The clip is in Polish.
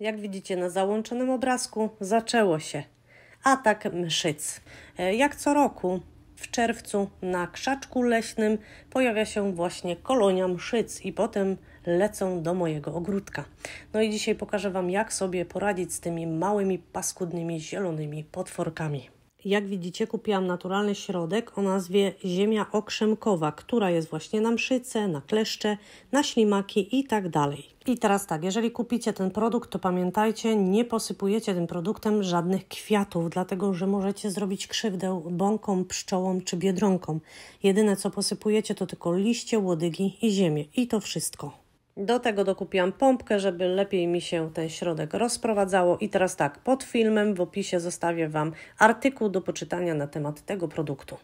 Jak widzicie na załączonym obrazku, zaczęło się. Atak mszyc. E, jak co roku w czerwcu na krzaczku leśnym pojawia się właśnie kolonia mszyc i potem lecą do mojego ogródka. No i dzisiaj pokażę Wam, jak sobie poradzić z tymi małymi, paskudnymi, zielonymi potworkami. Jak widzicie, kupiłam naturalny środek o nazwie ziemia okrzemkowa, która jest właśnie na mszyce, na kleszcze, na ślimaki i tak dalej. I teraz tak, jeżeli kupicie ten produkt, to pamiętajcie, nie posypujecie tym produktem żadnych kwiatów, dlatego że możecie zrobić krzywdę bąką, pszczołom czy biedronką. Jedyne co posypujecie to tylko liście, łodygi i ziemię i to wszystko. Do tego dokupiłam pompkę, żeby lepiej mi się ten środek rozprowadzało. I teraz tak, pod filmem w opisie zostawię Wam artykuł do poczytania na temat tego produktu.